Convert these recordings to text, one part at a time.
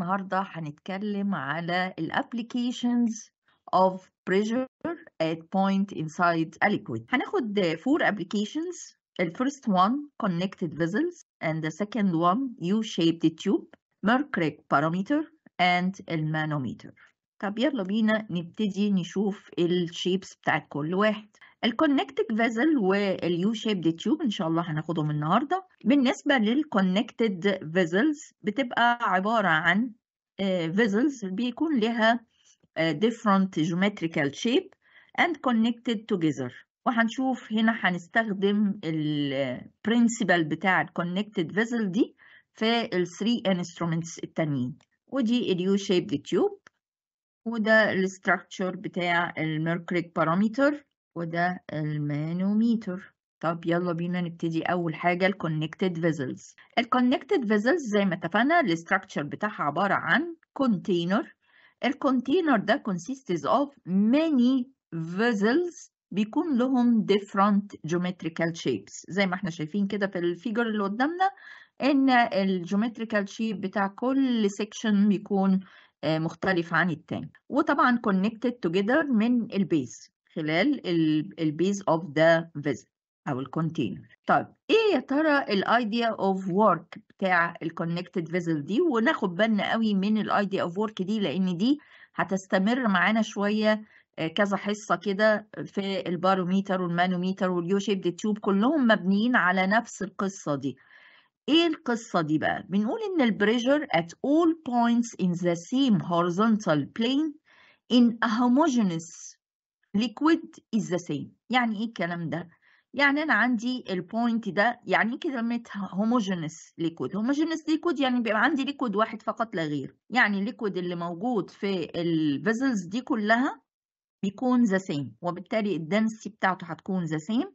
النهارده هنتكلم على الـ applications of pressure at point inside a liquid هناخد four applications the first one connected vessels and the second one U-shaped tube mercury parameter and المانوميتر طب يلا بينا نبتدي نشوف الشيبس بتاعت كل واحد الكونكتد فيزل واليو شيبد تيوب ان شاء الله هناخدهم النهارده بالنسبه للكونكتد فيزلز بتبقى عباره عن فيزلز آه، بيكون لها آه، different geometrical shape and connected together وهنشوف هنا هنستخدم البرنسبل بتاع الكونكتد فيزل دي في ال 3 انسترومنتس التانيين ودي اليو شيبد تيوب وده الاستراكشر بتاع الميركريك باراميتر وده المانوميتر طب يلا بينا نبتدي اول حاجه الكونكتد فيزلز الكونكتد فيزلز زي ما اتفقنا الاستراكشر بتاعها عباره عن كونتينر الكونتينر ده consists of many vessels بيكون لهم different geometrical shapes زي ما احنا شايفين كده في الفيجر اللي قدامنا ان الجيومتريكال شيب بتاع كل سيكشن بيكون آه، مختلف عن التاني وطبعا connected together من البيز خلال البيز اوف ذا visit او الكونتينر طيب ايه يا ترى الايديا اوف ورك بتاع الكونكتد فيزل دي وناخد بالنا قوي من الايديا اوف ورك دي لان دي هتستمر معانا شويه آه، كذا حصه كده في الباروميتر والمانوميتر واليو شيبد تيوب كلهم مبنيين على نفس القصه دي ايه القصه دي بقى بنقول ان البريجر at all points in the same horizontal plane in a homogeneous liquid is the same يعني ايه الكلام ده يعني انا عندي البوينت ده يعني كلمه homogeneous liquid homogeneous liquid يعني بيبقى عندي liquid واحد فقط لا غير يعني الليكويد اللي موجود في الفيزلز دي كلها بيكون ذا سيم وبالتالي الدنسي بتاعته هتكون ذا سيم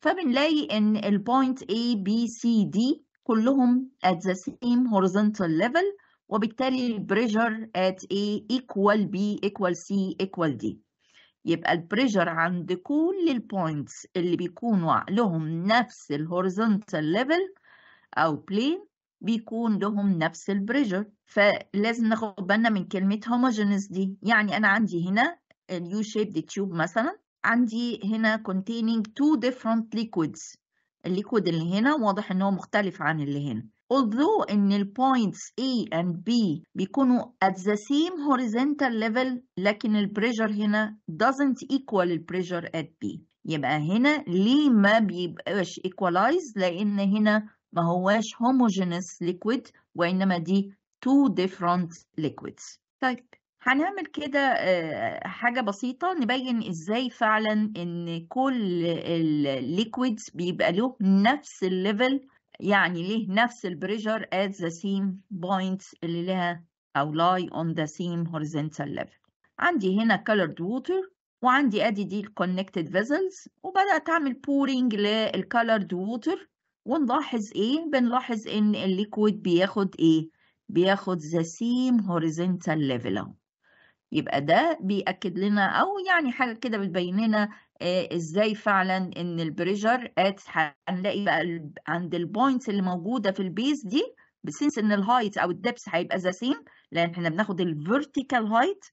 فبنلاقي ان البوينت A B C D كلهم at the same horizontal level وبالتالي البريشر at A equal B equal C equal D يبقى البريجر عند كل البوينتس اللي بيكونوا لهم نفس الهوريزونتال ليفل او بلين بيكون لهم نفس البريجر فلازم ناخد بالنا من كلمه هوموجينس دي يعني انا عندي هنا اليو شيبد تيوب مثلا عندي هنا containing two different liquids الليكويد اللي هنا واضح ان هو مختلف عن اللي هنا although ان ال points A and B بيكونوا at the same horizontal level لكن ال pressure هنا doesn't equal ال pressure at B يبقى هنا ليه ما بيبقاش equalized لان هنا ما هواش homogeneous liquid وانما دي two different liquids طيب هنعمل كده آه، حاجة بسيطة نبين ازاي فعلا ان كل الليكويدز بيبقى له نفس الليفل يعني ليه نفس البريجر at the same points اللي لها أو lie on the same horizontal level عندي هنا colored water وعندي ادي دي connected vessels وبدات اعمل pouring للكالرد water ونلاحظ ايه بنلاحظ ان الليكويد بياخد ايه بياخد the same horizontal level. يبقى ده بيأكد لنا او يعني حاجه كده بتبين لنا آه، ازاي فعلا ان البريجر ات هنلاقي بقى عند البوينت اللي موجوده في البيز دي بسنس ان الهايت او الدبس هيبقى ذا سيم لان احنا بناخد الفيرتيكال هايت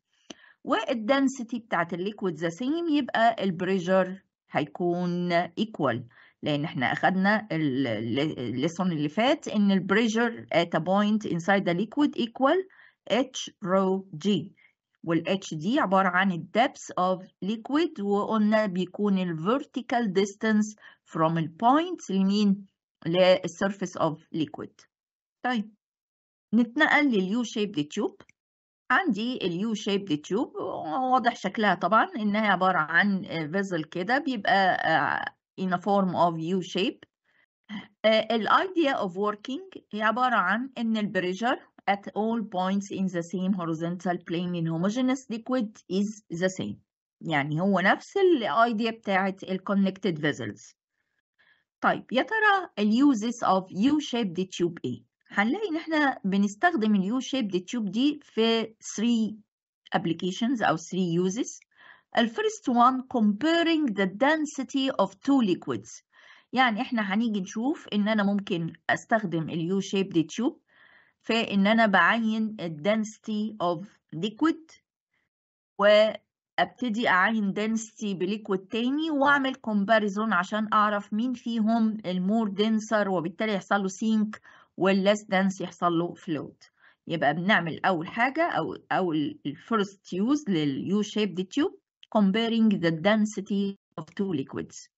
والدنسيتي بتاعت الليكويد ذا سيم يبقى البريجر هيكون ايكوال لان احنا اخدنا الليسون اللي فات ان البريجر ات a point inside the liquid equal h rho g والاتش دي عبارة عن depth of liquid وقلنا بيكون ال vertical distance from ال point لمين؟ surface of liquid طيب نتنقل U shaped tube عندي U shaped tube واضح شكلها طبعا انها عبارة عن vessel كده بيبقى آه، in a form of U shape الايديا اوف وركينج هي عبارة عن ان pressure at all points in the same horizontal plane in homogeneous liquid is the same يعني هو نفس الايديا بتاعه connected vessels. طيب يا ترى uses of U-shaped tube ايه هنلاقي ان احنا بنستخدم U-shaped tube دي في 3 applications او 3 uses first one comparing the density of two liquids يعني احنا هنيجي نشوف ان انا ممكن استخدم U-shaped tube فان انا بعين density of liquid وابتدي اعين density بليكويد تاني واعمل comparison عشان اعرف مين فيهم المور denser وبالتالي يحصل له والـ less dense يحصل له float. يبقى بنعمل اول حاجه او او first use لليو U-shaped tube comparing the density of two liquids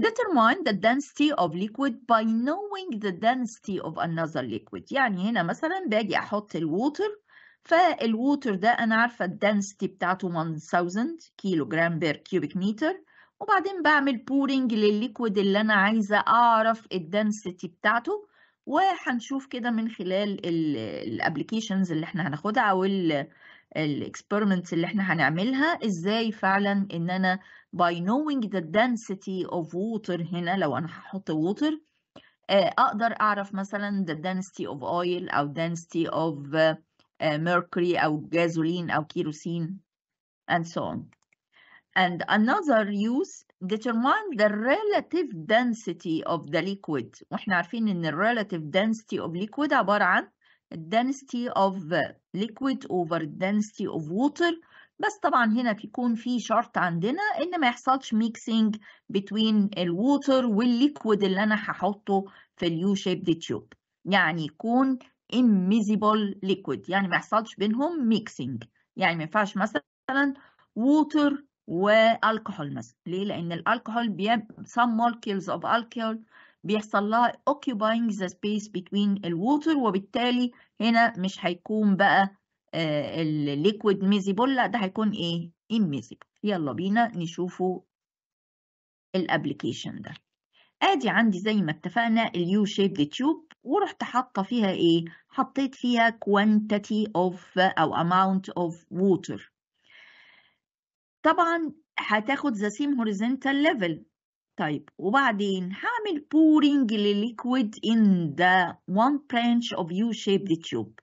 determine the density of liquid by knowing the density of another liquid يعني هنا مثلا باجي احط الووتر فالووتر ده انا عارفه الدنستي بتاعته 1000 كيلو جرام بير كيوبيك متر وبعدين بعمل بورينج للليكويد اللي انا عايزه اعرف الدنستي بتاعته وهنشوف كده من خلال الابلكيشنز اللي احنا هناخدها او الاكسبيرمنتس اللي احنا هنعملها ازاي فعلا ان انا by knowing the density of water هنا لو انا هحط water اقدر اعرف مثلا the density of oil او density of mercury او جازولين او كيروسين and so on and another use determine the relative density of the liquid واحنا عارفين ان ال relative density of liquid عبارة عن density of liquid over density of water بس طبعا هنا بيكون في شرط عندنا ان ما يحصلش ميكسينج بين الووتر والليكويد اللي انا هحطه في اليو شيبد تيوب يعني يكون immiscible liquid يعني ما يحصلش بينهم ميكسينج يعني ما ينفعش مثلا ووتر والكحول مثلا ليه لان الالكحول some molecules of alcohol بيحصل لها occupying the space between water وبالتالي هنا مش هيكون بقى آه، الليكويد ميزيبول لا ده هيكون ايه invisible يلا بينا نشوفوا الابلكيشن ده ادي عندي زي ما اتفقنا اليو شيب تيوب ورحت حاطه فيها ايه حطيت فيها quantity of او amount of water طبعا هتاخد the same horizontal level طيب وبعدين هعمل pouring للليكويد in the one branch of U-shaped tube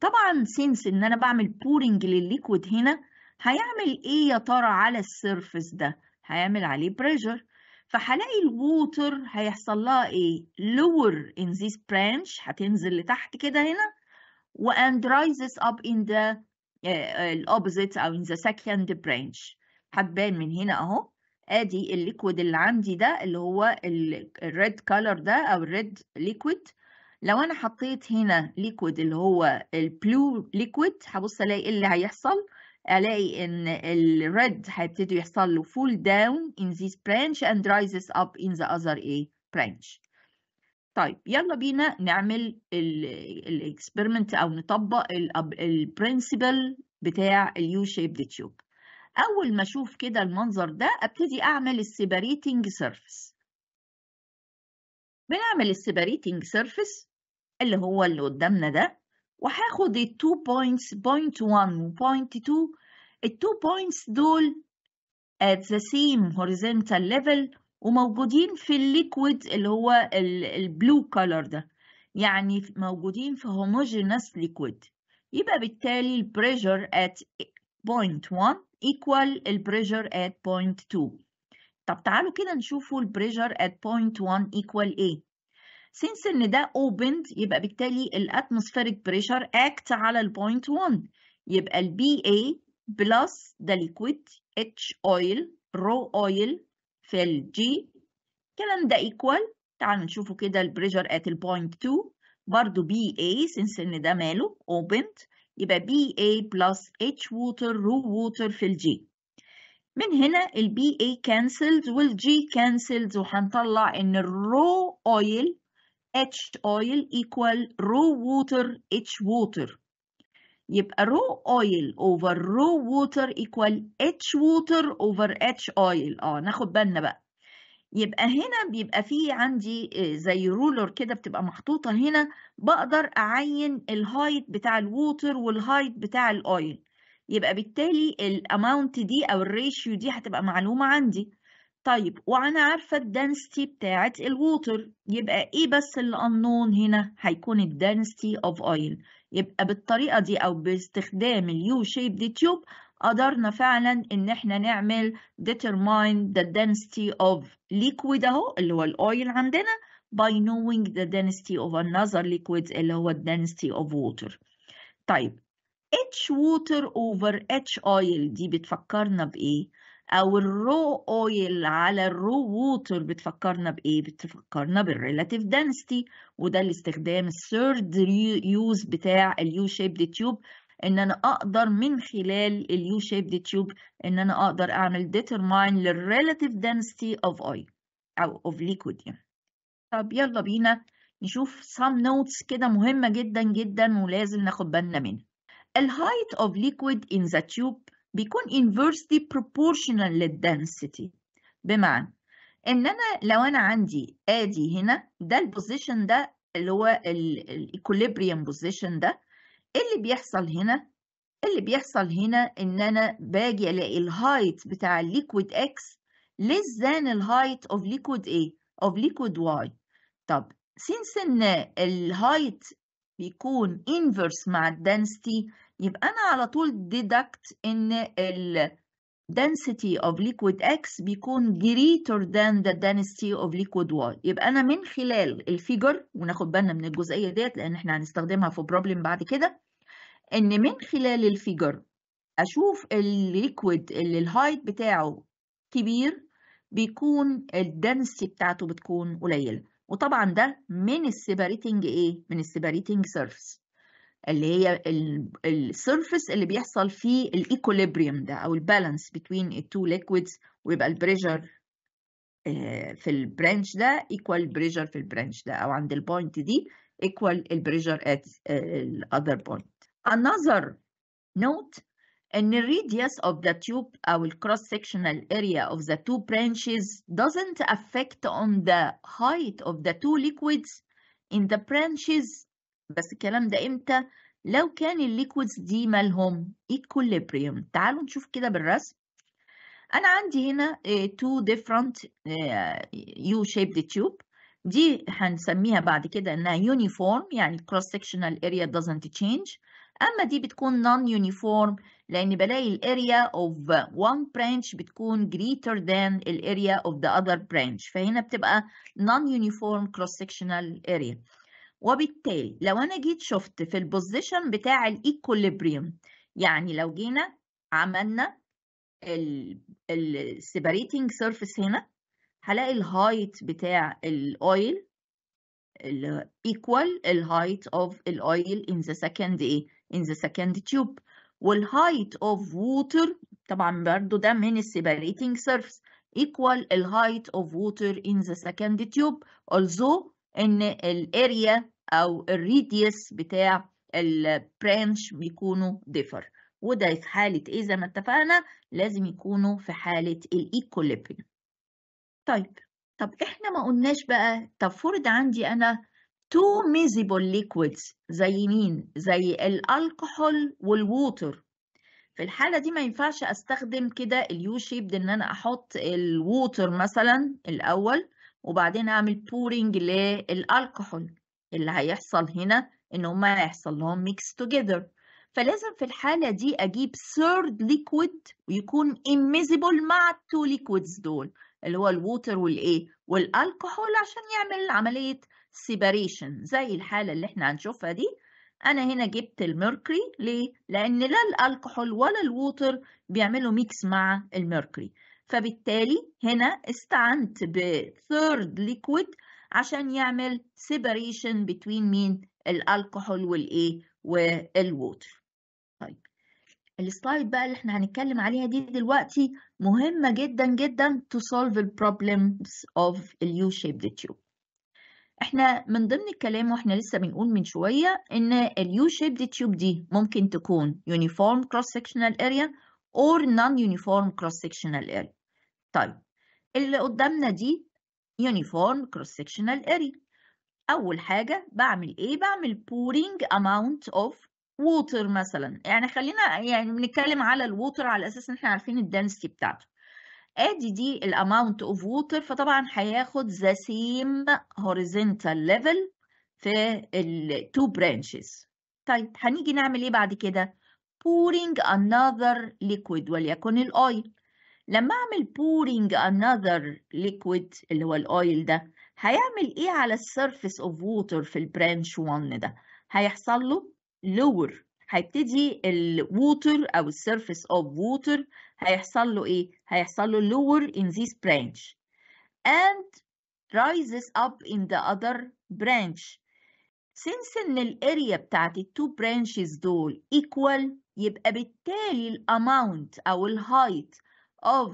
طبعا سينس ان انا بعمل pouring للليكويد هنا هيعمل ايه يا ترى على السيرفس ده هيعمل عليه pressure فهلاقي الووتر هيحصل لها ايه lower in this branch هتنزل لتحت كده هنا واند rises up in the الاوبوزيت آه، آه، opposite او in the second branch هتبان من هنا اهو ادي الليكويد اللي عندي ده اللي هو الريد كولر ده او الريد ليكويد لو انا حطيت هنا ليكويد اللي هو البلو ليكويد هبص الاقي ايه اللي هيحصل الاقي ان الريد هيبتدي يحصل له فول داون in this branch and rises up in the other اي branch طيب يلا بينا نعمل الاكسبيرمنت او نطبق البرنسبل بتاع اليو شيبد تيوب أول ما أشوف كده المنظر ده أبتدي أعمل السيباريتنج سيرفيس بنعمل السيباريتنج سيرفيس اللي هو اللي قدامنا ده وهاخد ال 2 بوينتس بوينت 1 وبوينت 2 ال 2 بوينتس دول at the same horizontal level وموجودين في الليكويد اللي هو البلو كولر ده يعني موجودين في homogeneous liquid يبقى بالتالي البريشر at point 1 equal pressure at point 2 طب تعالوا كده نشوفوا pressure at point 1 equal ايه since ان ده opened يبقى بالتالي الاتموسفيريك بريشر act على البوينت 1 يبقى ال BA plus ده liquid H oil raw oil في ال G الكلام ده equal تعالوا نشوفوا كده pressure at البوينت 2 برضو BA since ان ده ماله opened يبقى BA plus H water رو water في الجي من هنا ال BA cancels وال G cancels وهنطلع ان الرو oil H oil equal raw water H water يبقى رو oil over raw water equal H water over H oil اه ناخد بالنا بقى يبقى هنا بيبقى في عندي آه، زي رولر كده بتبقى محطوطة هنا بقدر أعين الهايت بتاع الووتر والهايت بتاع الأويل يبقى بالتالي الأماونت دي أو الريشيو دي هتبقى معلومة عندي طيب وأنا عارفة الدنستي بتاعة الووتر يبقى إيه بس اللي هنا هيكون الدنستي أوف أويل يبقى بالطريقة دي أو باستخدام اليو شيب دي تيوب قدرنا فعلا ان احنا نعمل determine the density of liquid اهو اللي هو الاويل عندنا by knowing the density of another liquid اللي هو density of water طيب H water over H oil دي بتفكرنا بإيه؟ أو الرو oil على الرو water بتفكرنا بإيه؟ بتفكرنا بالريلاتيف density وده الاستخدام الثيرد يوز بتاع اليو shaped tube ان انا اقدر من خلال اليو شيبد تيوب ان انا اقدر اعمل ديترماين للريلاتيف density of I او of liquid يعني. طب يلا بينا نشوف some notes كده مهمة جدا جدا ولازم ناخد بالنا منها. الهايت of liquid in the tube بيكون inversely proportional للدنسيتي بمعنى ان انا لو انا عندي ادي هنا ده البوزيشن ده اللي هو الايكوليبريم بوزيشن ده اللي بيحصل هنا اللي بيحصل هنا ان انا باجي الاقي الهايت بتاع الليكويد اكس less than الهايت of liquid A of liquid Y طب سينس ان الهايت بيكون inverse مع الدنسيتي يبقى انا على طول deduct ان الـ density of liquid X بيكون greater than the density of liquid Y يبقى أنا من خلال الفيجر وناخد بالنا من الجزئية ديت لأن احنا هنستخدمها في problem بعد كده إن من خلال الفيجر أشوف الليكويد اللي الهايت بتاعه كبير بيكون الدنسي بتاعته بتكون قليلة وطبعا ده من السيباريتنج إيه؟ من السيباريتنج سيرفس اللي هي السيرفيس اللي بيحصل فيه الايكوليبريم ده او البالانس بين التو ليكويدز ويبقى البريشر في البرانش ده ايكوال بريشر في البرانش ده او عند البوينت دي equal البريشر at other point. Another note ان radius of the tube او cross sectional area of the two branches doesn't affect on the height of the two liquids in the branches بس الكلام ده إمتى؟ لو كان الليكويدز دي مالهم equilibrium تعالوا نشوف كده بالرسم أنا عندي هنا two different U-shaped tube دي هنسميها بعد كده إنها uniform يعني cross sectional area doesn't change أما دي بتكون non uniform لأن بلاقي الاريا of one branch بتكون greater than الاريا of the other branch فهنا بتبقى non uniform cross sectional area وبالتالي لو انا جيت شفت في البوزيشن بتاع الايكوليبريم يعني لو جينا عملنا السيباريتنج سيرفيس هنا هلاقي الهايت بتاع الاويل equal الهايت of الاويل in the second ايه in the second tube والهايت of water طبعا برضو ده من السيباريتنج سيرفيس equal الهايت of water in the second tube although ان الاريا أو الريديوس بتاع البرانش بيكونوا ديفر وده في حالة إيه زي ما اتفقنا لازم يكونوا في حالة الإيكوليبريم طيب طب إحنا ما قلناش بقى طب فرض عندي أنا two miscible liquids زي مين؟ زي الألكحول والووتر في الحالة دي ما ينفعش أستخدم كده اليو شيب إن أنا أحط الووتر مثلا الأول وبعدين أعمل بورينج للألكحول اللي هيحصل هنا ان هما هيحصل لهم ميكس توجذر فلازم في الحالة دي أجيب ثيرد ليكويد ويكون immiscible مع التو ليكويدز دول اللي هو الووتر والإيه والالكحول عشان يعمل عملية سيباريشن زي الحالة اللي احنا هنشوفها دي أنا هنا جبت الميركوري ليه؟ لأن لا الالكحول ولا الووتر بيعملوا ميكس مع الميركوري فبالتالي هنا استعنت بثيرد ليكويد عشان يعمل separation between مين الالكحول والايه والووتر طيب السلايد بقى اللي احنا هنتكلم عليها دي دلوقتي مهمة جدا جدا to solve the problems of the U-shaped tube احنا من ضمن الكلام واحنا لسه بنقول من شوية ان اليو shaped tube دي ممكن تكون uniform cross sectional area or non uniform cross sectional area طيب اللي قدامنا دي uniform cross sectional area اول حاجه بعمل ايه بعمل pouring amount of water مثلا يعني خلينا يعني بنتكلم على الووتر على اساس ان احنا عارفين الدنسيتي بتاعته ادي دي الاماونت اوف ووتر فطبعا هياخد ذا سيم هوريزونتال ليفل في التو برانشز طيب هنيجي نعمل ايه بعد كده pouring another liquid وليكن الاويل لما اعمل pouring another liquid اللي هو الاويل ده هيعمل ايه على السيرفيس اوف ووتر في البرانش 1 ده هيحصل له لور هيبتدي الووتر او السيرفيس اوف ووتر هيحصل له ايه هيحصل له lower in this branch and rises up in the other branch since ان الاريا بتاعت التو برانشز دول equal يبقى بالتالي الاماونت او الهايت of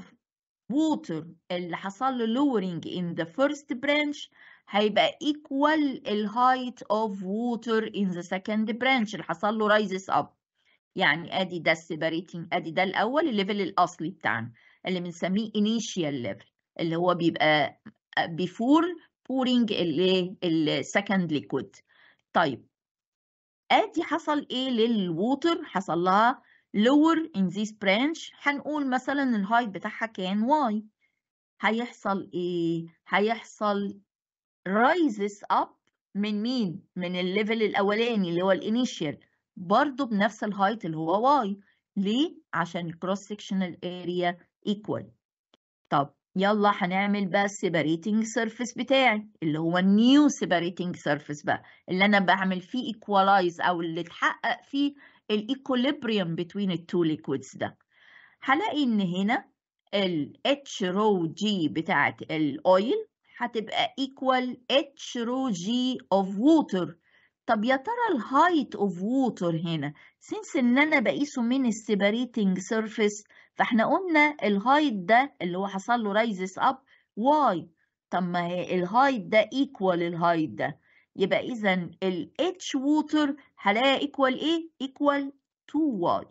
water اللي حصل له lowering in the first branch هيبقى equal ال height of water in the second branch اللي حصل له rises up يعني ادي ده separating ادي ده الاول الليفل الاصلي بتاعنا اللي بنسميه initial level اللي هو بيبقى before pouring ال second liquid طيب ادي حصل ايه للووتر حصل لها lower in this branch هنقول مثلا الهايت بتاعها كان y هيحصل ايه؟ هيحصل rises up من مين؟ من الليفل الأولاني اللي هو الانيشال برضه بنفس الهايت اللي هو y ليه؟ عشان cross sectional area equal طب يلا هنعمل بقى السيباريتنج سيرفيس بتاعي اللي هو النيو سيباريتنج سيرفيس بقى اللي انا بعمل فيه ايكوالايز او اللي اتحقق فيه الايكوليبريم بتوين التو ليكويدز ده هلاقي ان هنا ال H رو G بتاعت الاويل هتبقى equal H رو G of water طب يا ترى الهايت اوف ووتر هنا سنس ان انا بقيسه من separating سيرفيس فاحنا قلنا الهايت ده اللي هو حصل له رايزس اب واي طب ما هي الهايت ده ايكوال الهايت ده يبقى إذا ال H water هلاقيها equal إيه؟ equal 2Y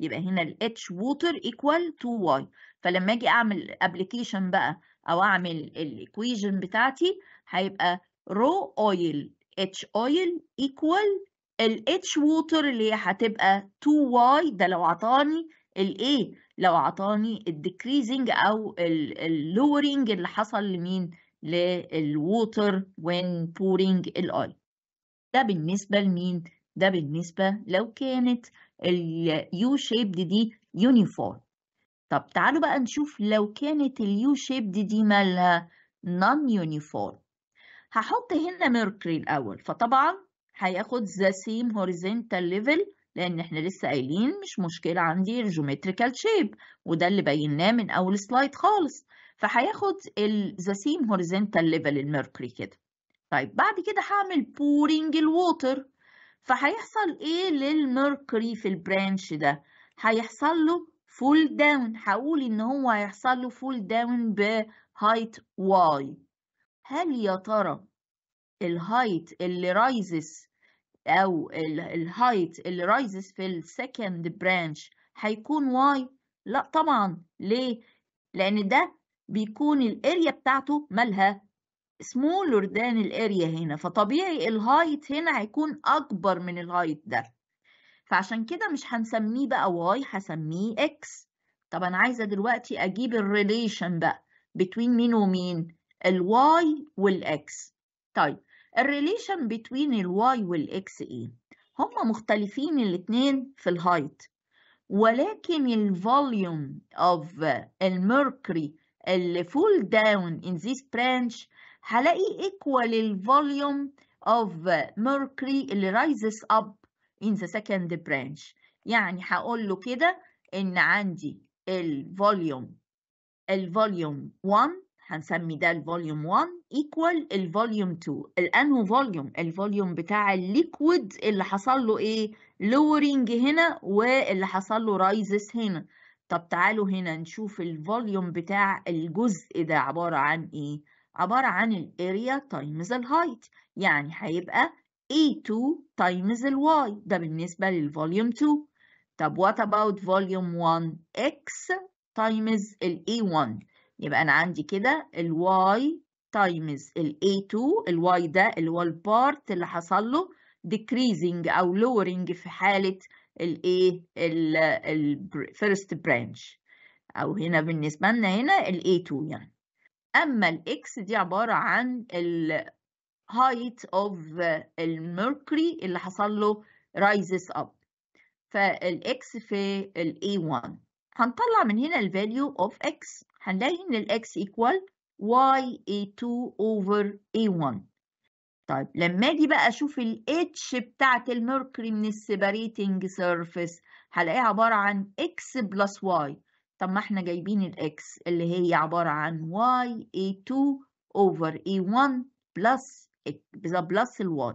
يبقى هنا ال H water equal 2Y فلما أجي أعمل application بقى أو أعمل الإيكويجن بتاعتي هيبقى رو أويل H أويل equal ال H water اللي هي هتبقى 2Y ده لو عطاني ال A لو عطاني الديكريزنج أو lowering اللي حصل لمين؟ للووتر when pouring الاي ده بالنسبة لمين؟ ده بالنسبة لو كانت اليو shaped دي uniform طب تعالوا بقى نشوف لو كانت اليو shaped دي مالها non uniform هحط هنا ميركوري الأول فطبعا هياخد the same horizontal level لأن احنا لسه قايلين مش مشكلة عندي الجيومتريكال شيب وده اللي بيناه من أول سلايد خالص فهياخد سيم هوريزنتال ليفل الميركوري كده طيب بعد كده هعمل بورينج الووتر فهيحصل ايه للميركوري في البرانش ده هيحصل له فول داون هقول ان هو هيحصل له فول داون بهايت واي هل يا ترى الهايت اللي رايزس او الهايت اللي رايزس في السكند برانش هيكون واي لا طبعا ليه لان ده بيكون الاريا بتاعته مالها سمولر دان الاريا هنا فطبيعي الهايت هنا هيكون اكبر من الهايت ده فعشان كده مش هنسميه بقى واي هسميه اكس طب انا عايزه دلوقتي اجيب الريليشن بقى بين مين ومين الواي والاكس طيب الريليشن بين الواي والاكس ايه هما مختلفين الاتنين في الهايت ولكن الفوليوم اوف الميركوري الفول داون ان ذيس برانش هلاقي ايكوال الفوليوم اوف of اللي رايزز اب ان ذا سكند برانش يعني هقول له كده ان عندي الفوليوم الفوليوم 1 هنسمي ده الفوليوم 1 ايكوال الفوليوم 2 الانهو فوليوم الفوليوم بتاع الليكويد اللي حصل له ايه لورينج هنا واللي حصل له رايزز هنا طب تعالوا هنا نشوف الفوليوم بتاع الجزء ده عبارة عن ايه عبارة عن الاريا تايمز الهايت يعني هيبقى A2 تايمز y ده بالنسبة للفوليوم 2 طب what about volume 1 x تايمز ال A1 يبقى أنا عندي كده الـ y تايمز ال A2 الـ y ده اللي هو البارت اللي حصل له decreasing أو lowering في حالة الايه الفيرست برانش او هنا بالنسبه لنا هنا الاي 2 يعني اما الاكس دي عباره عن الهايت اوف الميركوري اللي حصل له رايزز اب فالاكس في الاي 1 هنطلع من هنا الفاليو اوف اكس هنلاقي ان الاكس ايكوال y a2 over a1 طيب لما اجي بقى اشوف الاتش بتاعت الميركوري من السيباريتنج سيرفيس هلاقيها عباره عن اكس بلس واي طب ما احنا جايبين الاكس اللي هي عباره عن واي اي 2 اوفر اي 1 بلس بلس الواي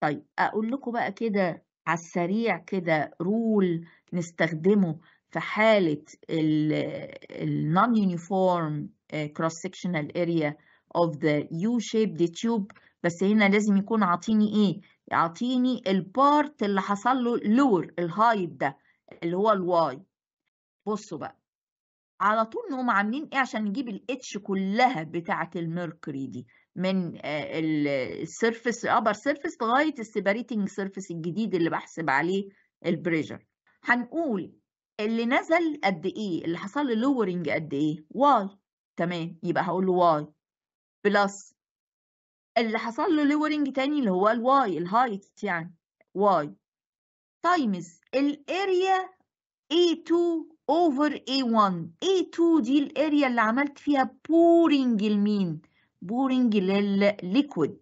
طيب اقول لكم بقى كده على السريع كده رول نستخدمه في حاله النون يونيفورم آه، cross sectional area of the U-shaped tube بس هنا لازم يكون عاطيني ايه يعطيني البارت اللي حصل له اللور الهايت ده اللي هو الواي بصوا بقى على طول نقوم عاملين ايه عشان نجيب الاتش كلها بتاعه الميركوري دي من السيرفس ابر سيرفس لغايه السيبريتنج سيرفس الجديد اللي بحسب عليه البريجر هنقول اللي نزل قد ايه اللي حصل له لورنج قد ايه واي تمام يبقى هقول له واي بلس اللي حصل له ليورنج تاني اللي هو الواي الهايت يعني واي تايمز الاريا A2 over A1 A2 دي الاريا اللي عملت فيها بورنج المين بورنج للليكويد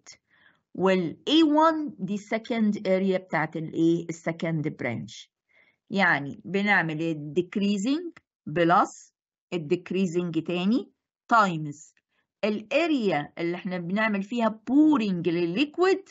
والA1 دي السكند اريا بتاعت الايه السكند برانش يعني بنعمل الديكريزنج بلس الديكريزنج تاني تايمز طيب الاريا اللي احنا بنعمل فيها بورينج للليكويد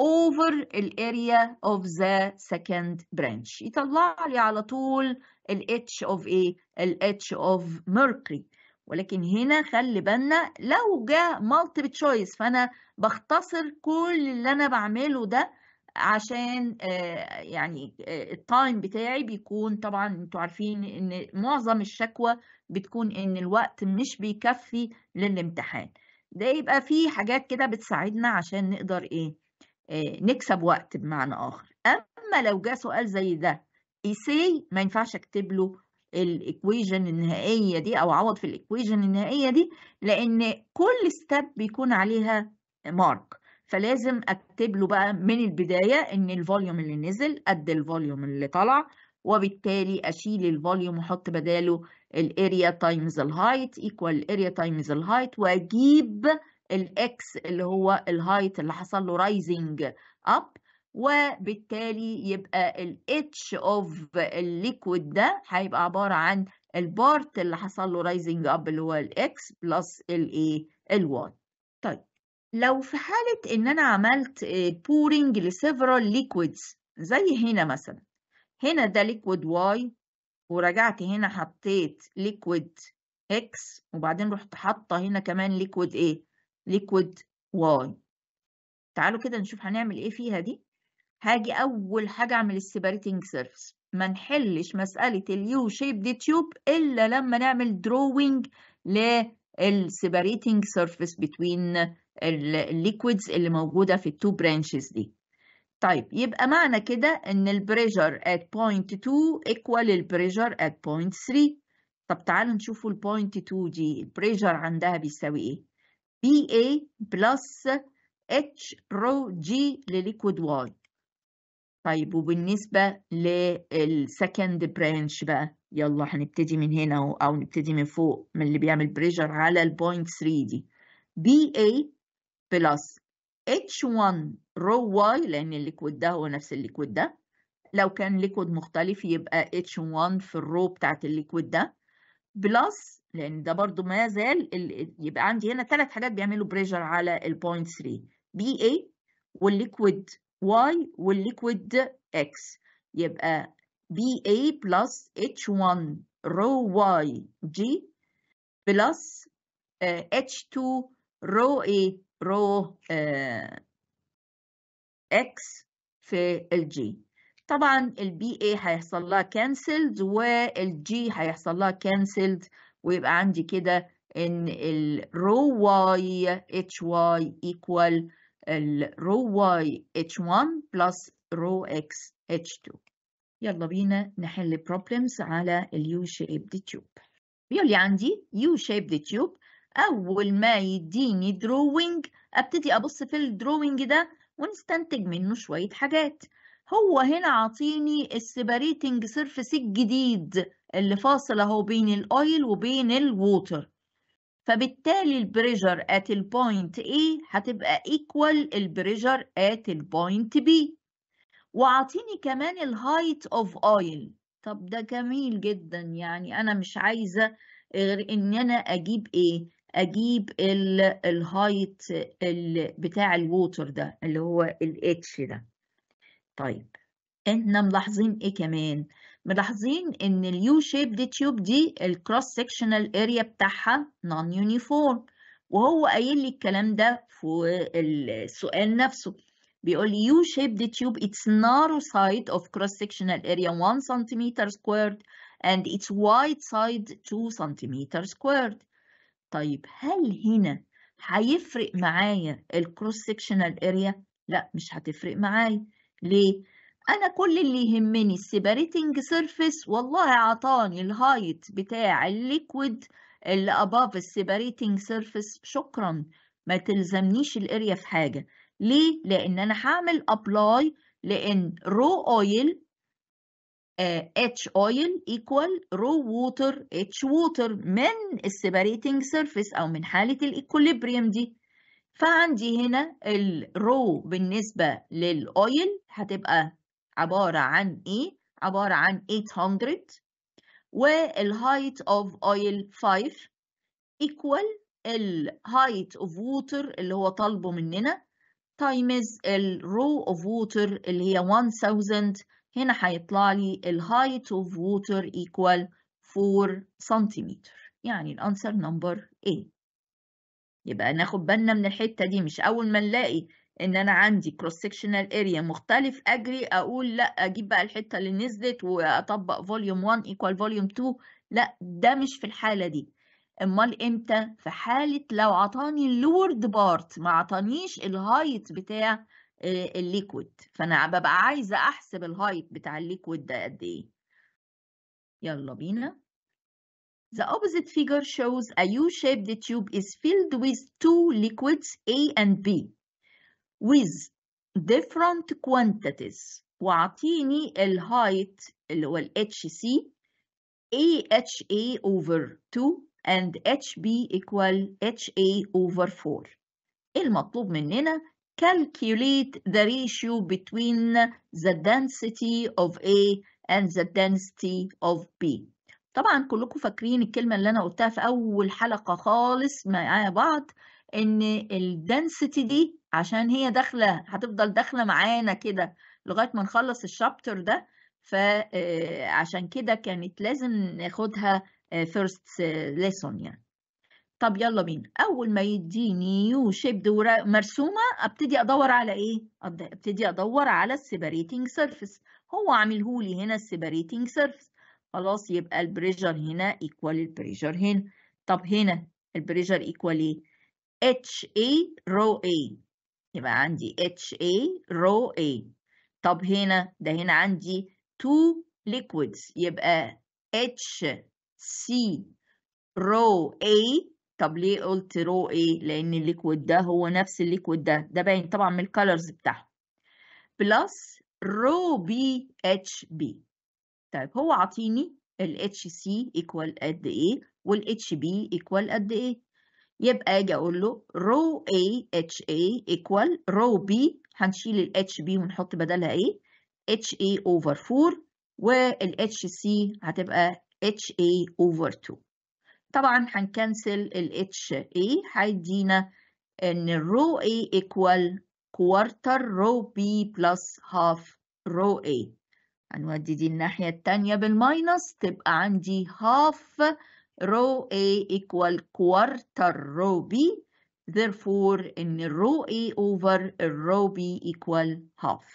over الاريا of the second branch يطلع لي على طول ال H of ايه ال H of mercury ولكن هنا خلي بالنا لو جاء multiple choice فانا بختصر كل اللي انا بعمله ده عشان آه، يعني آه، التايم بتاعي بيكون طبعا انتوا عارفين ان معظم الشكوى بتكون ان الوقت مش بيكفي للامتحان ده يبقى في حاجات كده بتساعدنا عشان نقدر ايه آه، نكسب وقت بمعنى اخر اما لو جه سؤال زي ده ايساي ما ينفعش اكتب له الايكويجن النهائيه دي او عوض في الايكويجن النهائيه دي لان كل ستيب بيكون عليها مارك فلازم اكتب له بقى من البدايه ان الفوليوم اللي نزل قد الفوليوم اللي طلع وبالتالي اشيل الفوليوم واحط بداله الاريا تايمز الهايت ايكوال الاريا تايمز الهايت واجيب الاكس اللي هو الهايت اللي حصل له رايزنج اب وبالتالي يبقى الاتش اوف الليكويد ده هيبقى عباره عن البارت اللي حصل له رايزنج اب اللي هو الاكس بلس الايه الواي طيب لو في حالة إن أنا عملت بورينج آه، pouring لseveral liquids زي هنا مثلًا، هنا ده liquid Y ورجعت هنا حطيت liquid X وبعدين رُحت حاطة هنا كمان liquid إيه، liquid Y. تعالوا كده نشوف هنعمل إيه فيها دي، هاجي أول حاجة أعمل الseparating surface ما نحلش مسألة U shaped tube إلا لما نعمل drawing للseparating surface between الليكويدز اللي موجودة في التو برانشز دي طيب يبقى معنى كده ان البريشر ات بوينت 2 ايكوال البريشر ات بوينت 3 طب تعالوا نشوفوا البوينت 2 دي البريشر عندها بيساوي ايه بي اي بلس اتش رو جي لليكويد واي طيب وبالنسبة للسكند برانش بقى يلا هنبتدي من هنا او نبتدي من فوق من اللي بيعمل بريشر على البوينت 3 دي بي اي بلس H1 رو واي لأن الليكويد ده هو نفس الليكويد ده لو كان ليكويد مختلف يبقى H1 في الرو بتاعت الليكويد ده بلس لأن ده برضو ما زال يبقى عندي هنا ثلاث حاجات بيعملوا بريجر على البوينت 3 BA والليكويد Y والليكويد X يبقى BA بلس H1 رو واي جي بلس آه، H2 رو ايه رو اكس في الجي طبعا البي اي هيحصل لها كانسلد والجي هيحصل لها كانسلد ويبقى عندي كده ان الرو واي اتش واي ايكوال الرو واي اتش 1 بلس رو اكس اتش 2 يلا بينا نحل بروبلمز على اليو شيبد تيوب بيقول لي عندي يو شيبد تيوب أول ما يديني دروينج أبتدي أبص في الدروينج ده ونستنتج منه شوية حاجات هو هنا عاطيني السيباريتنج سيرفس الجديد اللي فاصل اهو بين الاويل وبين الووتر فبالتالي البريجر at البوينت A هتبقى ايكوال البريجر at البوينت B وعاطيني كمان الهايت اوف اويل طب ده جميل جدا يعني انا مش عايزه غير ان انا اجيب ايه اجيب الهايت بتاع الووتر ده اللي هو الاتش ده طيب احنا ملاحظين ايه كمان ملاحظين ان اليو شيب دي تيوب دي الكروس سكشنال اريا بتاعها نون يونيفورم وهو قايل لي الكلام ده في السؤال نفسه بيقول لي يو شيب دي تيوب its narrow side of cross sectional area 1 cm squared and its wide side 2 cm squared طيب هل هنا هيفرق معايا الكروس سيكشنال اريا؟ لا مش هتفرق معايا ليه؟ انا كل اللي يهمني السيبريتنج سيرفيس والله عطاني الهايت بتاع الليكويد اللي اباف السيبريتنج سيرفيس شكرا ما تلزمنيش الاريا في حاجه ليه لان انا هعمل ابلاي لان رو اويل آه، H oil equal raw water H water من السيباريتنج سيرفيس او من حاله الايكوليبريم دي فعندي هنا الرو بالنسبه للاويل هتبقى عباره عن ايه عباره عن 800 والهايت اوف اويل 5 ايكوال الهايت اوف ووتر اللي هو طالبه مننا تايمز الرو اوف ووتر اللي هي 1000 هنا هيطلع لي height of water equal 4 سنتيمتر يعني الانسر نمبر A يبقى ناخد بالنا من الحتة دي مش أول ما نلاقي إن أنا عندي cross sectional area مختلف أجري أقول لأ أجيب بقى الحتة اللي نزلت وأطبق volume 1 equal volume 2 لأ ده مش في الحالة دي امال امتى في حاله لو عطاني اللورد بارت ما عطانيش الهايت بتاع الليكويد فانا ببقى عايزه احسب الهايت بتاع الليكويد ده قد ايه يلا بينا The opposite figure shows a U-shaped tube is filled with two liquids A and B with different quantities واعطيني height اللي هو ال HC AHA over 2 and HB equal HA over 4 المطلوب مننا calculate the ratio between the density of A and the density of B طبعا كلكم فاكرين الكلمة اللي أنا قلتها في أول حلقة خالص معايا بعض إن الدنسيتي دي عشان هي داخلة هتفضل داخلة معانا كده لغاية ما نخلص الشابتر ده فعشان آه، كده كانت لازم ناخدها آه، first lesson يعني طب يلا بينا اول ما يديني يو شيبد مرسومه ابتدي ادور على ايه ابتدي ادور على السيبريتنج سيرفيس هو عامله لي هنا السيبريتنج سيرفيس خلاص يبقى البريشر هنا ايكوال البريشر هنا طب هنا البريشر ايكوال ايه اتش اي رو اي يبقى عندي اتش اي رو اي طب هنا ده هنا عندي تو ليكويدز يبقى اتش سي رو اي طب ليه قلت رو ايه لان الليكويد ده هو نفس الليكويد ده ده باين طبعا من الكالرز بتاعهم بلس رو بي اتش بي طيب هو عطيني ال اتش سي ايكوال قد ايه وال اتش بي ايكوال قد ايه يبقى اجي اقول له رو اي اتش اي ايكوال رو بي هنشيل ال اتش بي ونحط بدلها ايه اتش اي اوفر 4 وال اتش سي هتبقى اتش اي اوفر 2 طبعا هنكنسل ال H A هيدينا ان الرو A equal quarter رو B plus half رو A هنودي دي الناحية التانية بالماينس تبقى عندي half رو A equal quarter رو B therefore ان الرو A over الرو B equal half